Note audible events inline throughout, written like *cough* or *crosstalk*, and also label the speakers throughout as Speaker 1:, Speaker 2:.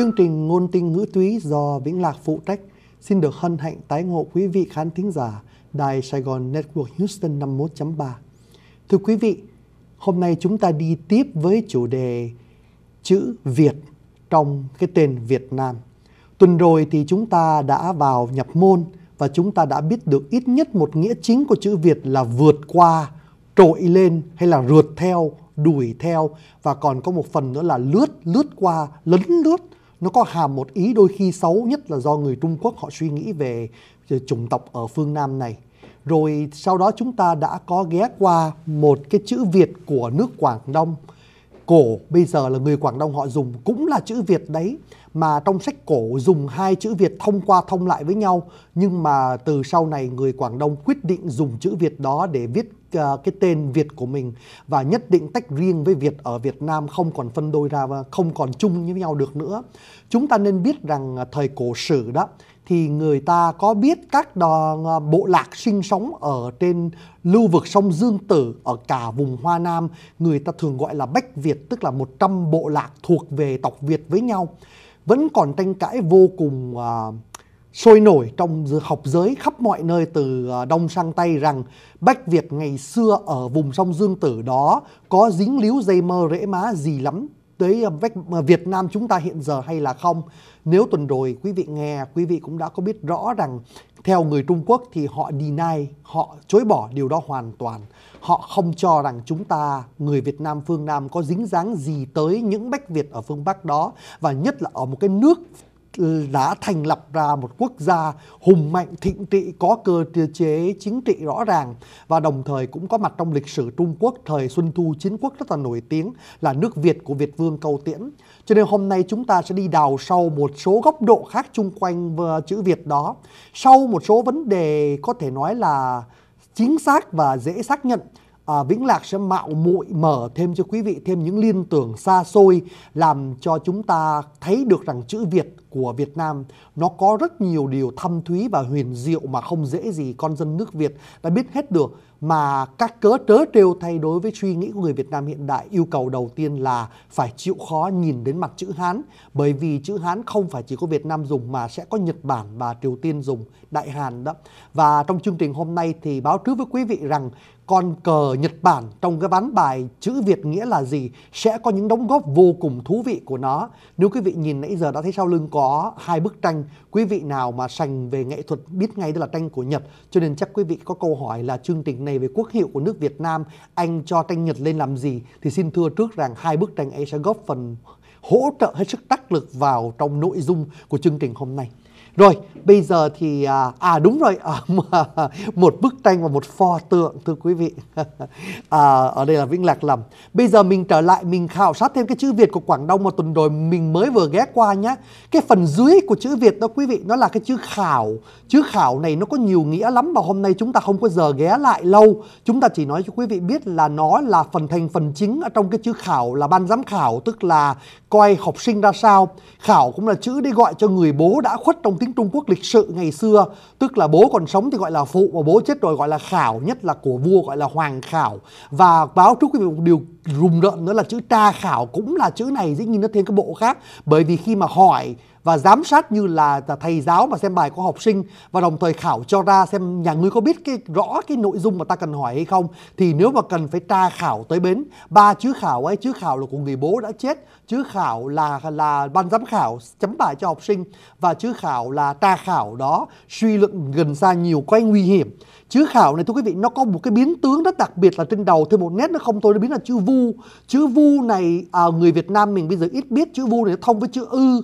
Speaker 1: Chương trình Ngôn tình Ngữ Túy do Vĩnh Lạc phụ trách xin được hân hạnh tái ngộ quý vị khán thính giả Đài Sài Gòn Network Houston 51.3. Thưa quý vị, hôm nay chúng ta đi tiếp với chủ đề chữ Việt trong cái tên Việt Nam. Tuần rồi thì chúng ta đã vào nhập môn và chúng ta đã biết được ít nhất một nghĩa chính của chữ Việt là vượt qua, trội lên hay là rượt theo, đuổi theo và còn có một phần nữa là lướt, lướt qua, lấn lướt nó có hàm một ý đôi khi xấu nhất là do người Trung Quốc họ suy nghĩ về, ờ, chủng tộc ở phương Nam này. Rồi sau đó chúng ta đã có ghé qua một cái chữ Việt của nước Quảng Đông cổ bây giờ là người Quảng Đông họ dùng cũng là chữ Việt đấy mà trong sách cổ dùng hai chữ Việt thông qua thông lại với nhau nhưng mà từ sau này người Quảng Đông quyết định dùng chữ Việt đó để viết uh, cái tên Việt của mình và nhất định tách riêng với Việt ở Việt Nam không còn phân đôi ra và không còn chung với nhau được nữa. Chúng ta nên biết rằng ờ, thời cổ sử đó thì người ta có biết các đoàn ờ, bộ lạc sinh sống ở trên lưu vực sông Dương Tử ở cả vùng Hoa Nam người ta thường gọi là Bách Việt tức là 100 bộ lạc thuộc về tộc Việt với nhau vẫn còn tranh cãi vô cùng uh, sôi nổi trong học giới khắp mọi nơi từ à, đông sang tây rằng Bách Việt ngày xưa ở vùng sông Dương Tử đó có dính líu dây mơ rễ má gì lắm tới à, à, Việt Nam chúng ta hiện giờ hay là không. Nếu tuần rồi quý vị nghe, quý vị cũng đã có biết rõ rằng theo người Trung Quốc thì họ deny, họ chối bỏ điều đó hoàn toàn. Họ không cho rằng chúng ta, người Việt Nam phương Nam có dính dáng gì tới những Bách Việt ở phương Bắc đó và nhất là ở một cái nước đã thành lập ra một quốc gia hùng mạnh thịnh trị có cơ chế chính trị rõ ràng và đồng thời cũng có mặt trong lịch sử Trung Quốc thời Xuân Thu Chiến Quốc rất là nổi tiếng là nước Việt của Việt Vương Cầu Tiễn. Cho nên hôm nay chúng ta sẽ đi đào sâu một số góc độ khác chung quanh chữ Việt đó sau một số vấn đề có thể nói là chính xác và dễ xác nhận à, Vĩnh Lạc sẽ mạo muội mở thêm cho quý vị thêm những liên tưởng xa xôi làm cho chúng ta thấy được rằng chữ Việt của Việt Nam nó có rất nhiều điều thâm thúy và huyền diệu mà không dễ gì con dân nước Việt đã biết hết được mà các cớ trớ trêu thay đối với suy nghĩ của người Việt Nam hiện đại yêu cầu đầu tiên là phải chịu khó nhìn đến mặt chữ Hán bởi vì chữ Hán không phải chỉ có Việt Nam dùng mà sẽ có Nhật Bản và Triều Tiên dùng Đại Hàn đó và trong chương trình hôm nay thì báo trước với quý vị rằng con cờ Nhật Bản trong cái ván bài chữ Việt nghĩa là gì sẽ có những đóng góp vô cùng thú vị của nó nếu quý vị nhìn nãy giờ đã thấy sau lưng có có hai bức tranh quý vị nào mà sành về nghệ thuật biết ngay đó là tranh của Nhật cho nên chắc quý vị có câu hỏi là chương trình này về quốc hiệu của nước Việt Nam anh cho tranh Nhật lên làm gì thì xin thưa trước rằng hai bức tranh ấy sẽ góp phần hỗ trợ hết sức tác lực vào trong nội dung của chương trình hôm nay rồi, bây giờ thì à, à đúng rồi, à, *laughs* một bức tranh và một pho tượng thưa quý vị. *laughs* À, ở đây là Vĩnh Lạc lầm. Bây giờ mình trở lại mình khảo sát thêm cái chữ Việt của Quảng Đông một tuần rồi mình mới vừa ghé qua nhá. Cái phần dưới của chữ Việt đó quý vị, nó là cái chữ khảo. Chữ khảo này nó có nhiều nghĩa lắm và hôm nay chúng ta không có giờ ghé lại lâu. Chúng ta chỉ nói cho quý vị biết là nó là phần thành phần chính ở trong cái chữ khảo là ban giám khảo tức là coi học sinh ra sao. Khảo cũng là chữ để gọi cho người bố đã khuất trong tiếng tiếng Trung Quốc lịch sự ngày xưa tức là bố còn sống thì gọi là phụ và bố chết rồi gọi là khảo nhất là của vua gọi là hoàng khảo và báo trước quý vị một điều rùng rợn nữa là chữ tra khảo cũng là chữ này dĩ nhiên nó thêm cái bộ khác bởi vì khi mà hỏi và giám sát như là thầy giáo mà xem bài của học sinh và đồng thời khảo cho ra xem nhà ngươi có biết cái rõ cái nội dung mà ta cần hỏi hay không thì nếu mà cần phải tra khảo tới bến ba chữ khảo ấy chữ khảo là của người bố đã chết chữ khảo là là ban giám khảo chấm bài cho học sinh và chữ khảo là tra khảo đó suy luận gần xa nhiều cái nguy hiểm chữ khảo này thưa quý vị nó có một cái biến tướng rất đặc biệt là trên đầu thêm một nét nó không thôi nó biến là chữ vu chữ vu này à, người Việt Nam mình bây giờ ít biết chữ vu này thông với chữ ư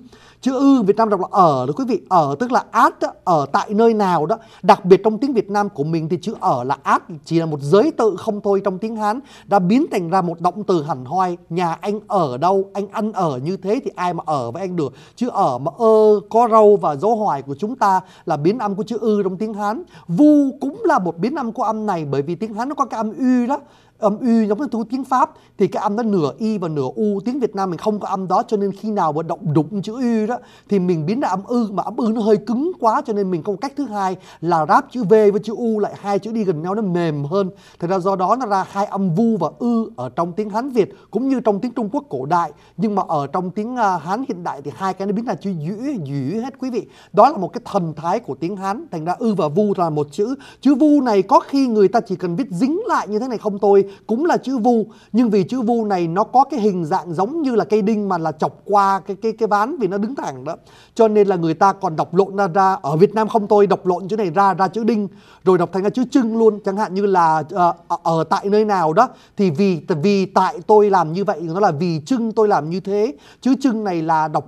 Speaker 1: chữ ư Việt Nam đọc là ở đó quý vị ở tức là at ở tại nơi nào đó đặc biệt trong tiếng Việt Nam của mình thì chữ ở là at chỉ là một giới tự không thôi trong tiếng Hán đã biến thành ra một động từ hẳn hoi nhà anh ở đâu anh ăn ở như thế thì ai mà ở với anh được chữ ở mà ơ có râu và dấu hoài của chúng ta là biến âm của chữ ư trong tiếng Hán vu cũng là một biến âm của âm này bởi vì tiếng Hán nó có cái âm ư đó âm um, y giống như tiếng pháp thì cái âm nó nửa y và nửa u tiếng việt nam mình không có âm đó cho nên khi nào mà động đụng chữ y đó thì mình biến ra âm ư mà âm ư nó hơi cứng quá cho nên mình có một cách thứ hai là ráp chữ v với chữ u lại hai chữ đi gần nhau nó mềm hơn thật ra do đó nó ra hai âm vu và ư ở trong tiếng hán việt cũng như trong tiếng trung quốc cổ đại nhưng mà ở trong tiếng à, hán hiện đại thì hai cái nó biến là chữ dữ dữ hết quý vị đó là một cái thần thái của tiếng hán thành ra ư và vu là một chữ chữ vu này có khi người ta chỉ cần viết dính lại như thế này không thôi cũng là chữ vu nhưng vì chữ vu này nó có cái hình dạng giống như là cây đinh mà là chọc qua cái cái cái ván vì nó đứng thẳng đó cho nên là người ta còn đọc lộn ra, ở Việt Nam không tôi đọc lộn chữ này ra ra chữ đinh rồi đọc thành ra chữ trưng luôn chẳng hạn như là uh, ở tại nơi nào đó thì vì vì tại tôi làm như vậy nó là vì trưng tôi làm như thế chữ trưng này là đọc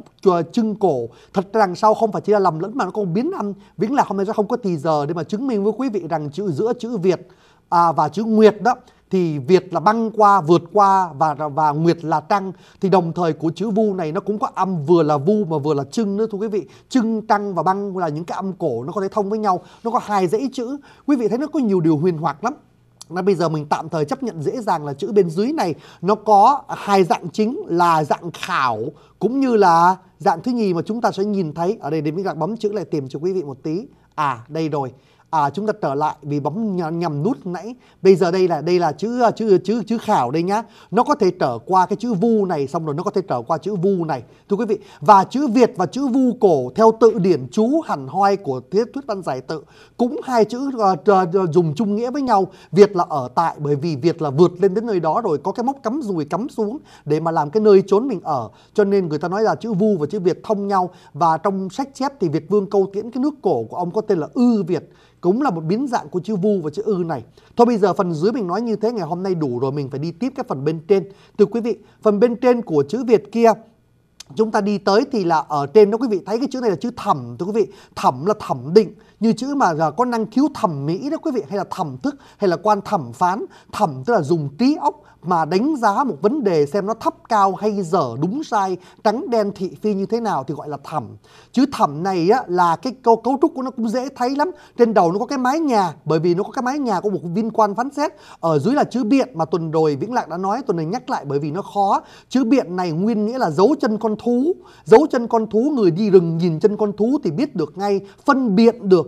Speaker 1: trưng ờ, cổ thật rằng sau không phải chỉ là lầm lẫn mà nó còn biến âm vĩnh là hôm nay sẽ không có thì giờ để mà chứng minh với quý vị rằng chữ giữa chữ Việt à, và chữ Nguyệt đó thì Việt là băng qua, vượt qua và và Nguyệt là trăng thì đồng thời của chữ vu này nó cũng có âm vừa là vu mà vừa là trưng nữa thưa quý vị. Trưng trăng và băng là những cái âm cổ nó có thể thông với nhau, nó có hai dãy chữ. Quý vị thấy nó có nhiều điều huyền hoặc lắm. Nên bây giờ mình tạm thời chấp nhận dễ dàng là chữ bên dưới này nó có hai dạng chính là dạng khảo cũng như là dạng thứ nhì mà chúng ta sẽ nhìn thấy. Ở đây để mình gạt bấm chữ lại tìm cho quý vị một tí. À đây rồi à, chúng ta trở lại vì bấm nhầm, nút nãy bây giờ đây là đây là chữ chữ chữ chữ khảo đây nhá nó có thể trở qua cái chữ vu này xong rồi nó có thể trở qua chữ vu này thưa quý vị và chữ việt và chữ vu cổ theo tự điển chú hẳn hoi của thuyết thuyết văn giải tự cũng hai chữ uh, uh, dùng chung nghĩa với nhau việt là ở tại bởi vì việt là vượt lên đến nơi đó rồi có cái móc cắm rùi cắm xuống để mà làm cái nơi trốn mình ở cho nên người ta nói là chữ vu và chữ việt thông nhau và trong sách chép thì việt vương câu tiễn cái nước cổ của ông có tên là ư việt cũng là một biến dạng của chữ vu và chữ ư này. Thôi bây giờ phần dưới mình nói như thế ngày hôm nay đủ rồi mình phải đi tiếp cái phần bên trên. Thưa quý vị, phần bên trên của chữ Việt kia chúng ta đi tới thì là ở trên đó quý vị thấy cái chữ này là chữ thẩm thưa quý vị thẩm là thẩm định như chữ mà là có năng khiếu thẩm mỹ đó quý vị hay là thẩm thức hay là quan thẩm phán thẩm tức là dùng trí óc mà đánh giá một vấn đề xem nó thấp cao hay dở đúng sai trắng đen thị phi như thế nào thì gọi là thẩm chứ thẩm này á, là cái câu cấu trúc của nó cũng dễ thấy lắm trên đầu nó có cái mái nhà bởi vì nó có cái mái nhà có một viên quan phán xét ở dưới là chữ biện mà tuần rồi vĩnh lạc đã nói tuần này nhắc lại bởi vì nó khó chữ biện này nguyên nghĩa là dấu chân con thú dấu chân con thú người đi rừng nhìn chân con thú thì biết được ngay phân biệt được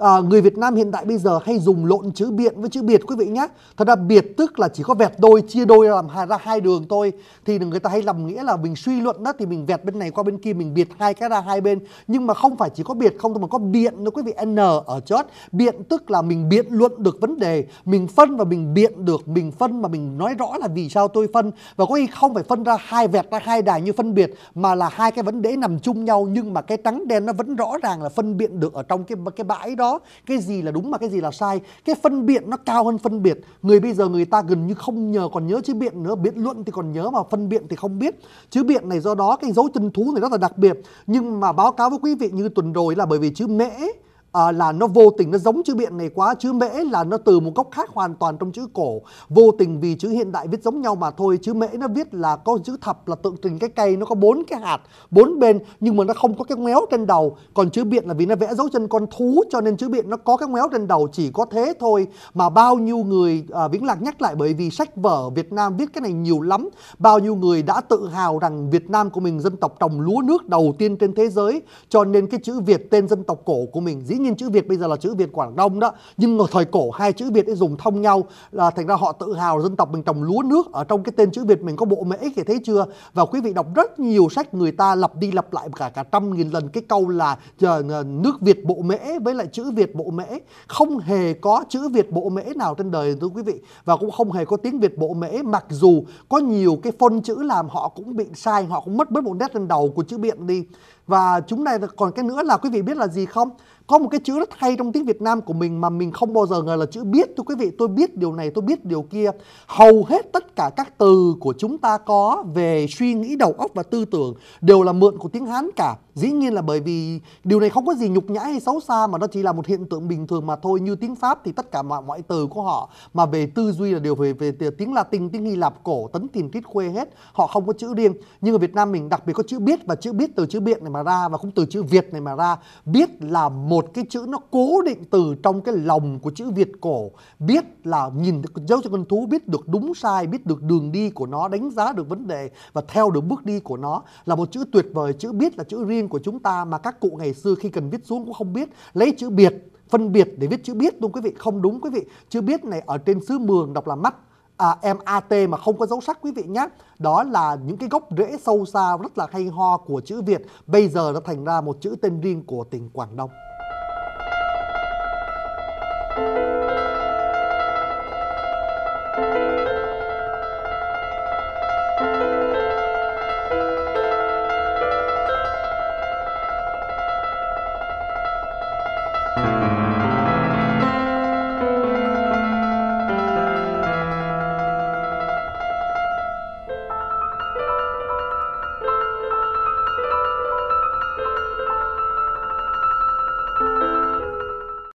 Speaker 1: à, người Việt Nam hiện tại bây giờ hay dùng lộn chữ biện với chữ biệt quý vị nhé thật ra biệt tức là chỉ có vẹt đôi chia đôi làm hai ra hai đường thôi thì người ta hay lầm nghĩa là mình suy luận đó thì mình vẹt bên này qua bên kia mình biệt hai cái ra hai bên nhưng mà không phải chỉ có biệt không mà có biện nữa quý vị n ở chót biện tức là mình biện luận được vấn đề mình phân và mình biện được mình phân và mình nói rõ là vì sao tôi phân và có khi không phải phân ra hai vẹt ra hai đài như phân biệt mà là hai cái vấn đề nằm chung nhau nhưng mà cái trắng đen nó vẫn rõ ràng là phân biện được ở trong cái cái bãi đó cái gì là đúng mà cái gì là sai cái phân biệt nó cao hơn phân biệt người bây giờ người ta gần như không nhờ còn nhớ chứ biện nữa biện luận thì còn nhớ mà phân biện thì không biết chứ biện này do đó cái dấu chân thú này rất là đặc biệt nhưng mà báo cáo với quý vị như tuần rồi là bởi vì chữ mễ à, là nó vô tình nó giống chữ biện này quá chữ mễ là nó từ một góc khác hoàn toàn trong chữ cổ vô tình vì chữ hiện đại viết giống nhau mà thôi chữ mễ nó viết là có chữ thập là tượng trình cái cây nó có bốn cái hạt bốn bên nhưng mà nó không có cái méo trên đầu còn chữ biện là vì nó vẽ dấu chân con thú cho nên chữ biện nó có cái méo trên đầu chỉ có thế thôi mà bao nhiêu người à, vĩnh lạc nhắc lại bởi vì sách vở Việt Nam viết cái này nhiều lắm bao nhiêu người đã tự hào rằng Việt Nam của mình dân tộc trồng lúa nước đầu tiên trên thế giới cho nên cái chữ Việt tên dân tộc cổ của mình dĩ nhiên chữ Việt bây giờ là chữ Việt Quảng Đông đó nhưng ở thời cổ hai chữ Việt ấy dùng thông nhau là thành ra họ tự hào dân tộc mình trồng lúa nước ở trong cái tên chữ Việt mình có bộ mễ thì thấy chưa và quý vị đọc rất nhiều sách người ta lặp đi lặp lại cả cả trăm nghìn lần cái câu là nước Việt bộ mễ với lại chữ Việt bộ mễ không hề có chữ Việt bộ mễ nào trên đời thưa quý vị và cũng không hề có tiếng Việt bộ mễ mặc dù có nhiều cái phân chữ làm họ cũng bị sai họ cũng mất bớt một nét lên đầu của chữ biện đi và chúng này còn cái nữa là quý vị biết là gì không có một cái chữ rất hay trong tiếng Việt Nam của mình mà mình không bao giờ ngờ là chữ biết thưa quý vị tôi biết điều này tôi biết điều kia hầu hết tất cả các từ của chúng ta có về suy nghĩ đầu óc và tư tưởng đều là mượn của tiếng Hán cả Dĩ nhiên là bởi vì điều này không có gì nhục nhã hay xấu xa mà nó chỉ là một hiện tượng bình thường mà thôi. Như tiếng Pháp thì tất cả mọi ngoại từ của họ mà về tư duy là điều về về tiếng Latin, tiếng Hy Lạp cổ, tấn tìm tít khuê hết. Họ không có chữ riêng. Nhưng ở Việt Nam mình đặc biệt có chữ biết và chữ biết từ chữ biện này mà ra và cũng từ chữ Việt này mà ra. Biết là một cái chữ nó cố định từ trong cái lòng của chữ Việt cổ. Biết là nhìn dấu cho con thú biết được đúng sai, biết được đường đi của nó, đánh giá được vấn đề và theo được bước đi của nó là một chữ tuyệt vời. Chữ biết là chữ riêng tin của chúng ta mà các cụ ngày xưa khi cần viết xuống cũng không biết lấy chữ biệt phân biệt để viết chữ biết luôn quý vị không đúng quý vị chữ biết này ở trên xứ mường đọc là mắt à, MAT mà không có dấu sắc quý vị nhé. Đó là những cái gốc rễ sâu xa rất là hay ho của chữ Việt. Bây giờ nó thành ra một chữ tên riêng của tỉnh Quảng Đông.